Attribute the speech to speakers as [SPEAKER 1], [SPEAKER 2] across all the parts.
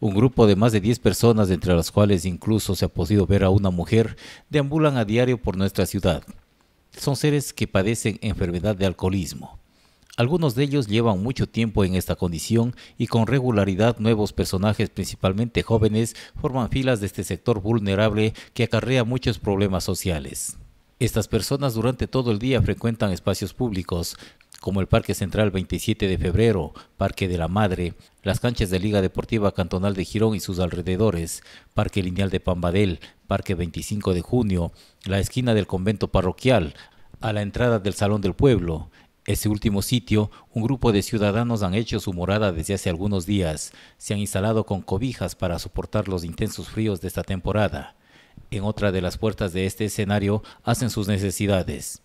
[SPEAKER 1] Un grupo de más de 10 personas, entre las cuales incluso se ha podido ver a una mujer, deambulan a diario por nuestra ciudad. Son seres que padecen enfermedad de alcoholismo. Algunos de ellos llevan mucho tiempo en esta condición y con regularidad nuevos personajes, principalmente jóvenes, forman filas de este sector vulnerable que acarrea muchos problemas sociales. Estas personas durante todo el día frecuentan espacios públicos, como el Parque Central 27 de Febrero, Parque de la Madre, las canchas de Liga Deportiva Cantonal de Girón y sus alrededores, Parque Lineal de Pambadel, Parque 25 de Junio, la esquina del convento parroquial, a la entrada del Salón del Pueblo. Ese último sitio, un grupo de ciudadanos han hecho su morada desde hace algunos días. Se han instalado con cobijas para soportar los intensos fríos de esta temporada. En otra de las puertas de este escenario hacen sus necesidades.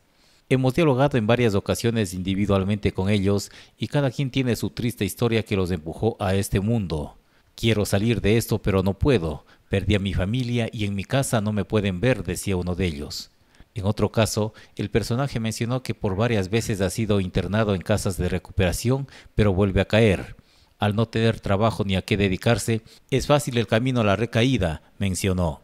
[SPEAKER 1] Hemos dialogado en varias ocasiones individualmente con ellos y cada quien tiene su triste historia que los empujó a este mundo. Quiero salir de esto, pero no puedo. Perdí a mi familia y en mi casa no me pueden ver, decía uno de ellos. En otro caso, el personaje mencionó que por varias veces ha sido internado en casas de recuperación, pero vuelve a caer. Al no tener trabajo ni a qué dedicarse, es fácil el camino a la recaída, mencionó.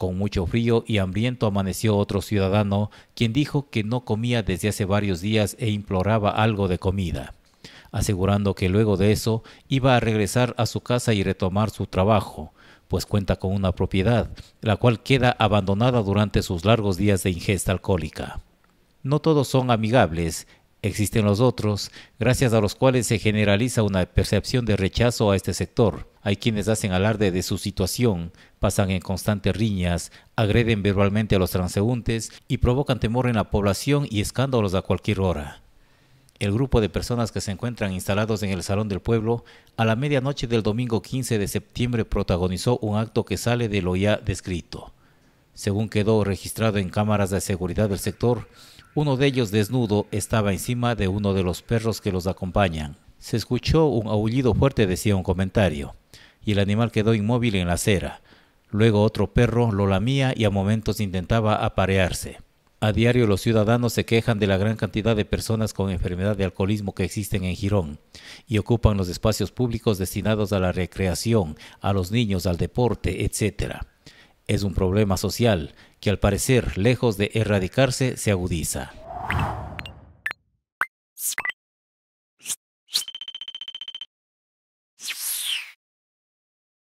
[SPEAKER 1] Con mucho frío y hambriento amaneció otro ciudadano, quien dijo que no comía desde hace varios días e imploraba algo de comida, asegurando que luego de eso iba a regresar a su casa y retomar su trabajo, pues cuenta con una propiedad, la cual queda abandonada durante sus largos días de ingesta alcohólica. No todos son amigables Existen los otros, gracias a los cuales se generaliza una percepción de rechazo a este sector. Hay quienes hacen alarde de su situación, pasan en constantes riñas, agreden verbalmente a los transeúntes y provocan temor en la población y escándalos a cualquier hora. El grupo de personas que se encuentran instalados en el Salón del Pueblo a la medianoche del domingo 15 de septiembre protagonizó un acto que sale de lo ya descrito. Según quedó registrado en cámaras de seguridad del sector, uno de ellos desnudo estaba encima de uno de los perros que los acompañan. Se escuchó un aullido fuerte, decía un comentario, y el animal quedó inmóvil en la acera. Luego otro perro lo lamía y a momentos intentaba aparearse. A diario los ciudadanos se quejan de la gran cantidad de personas con enfermedad de alcoholismo que existen en Girón y ocupan los espacios públicos destinados a la recreación, a los niños, al deporte, etc es un problema social que al parecer, lejos de erradicarse, se agudiza.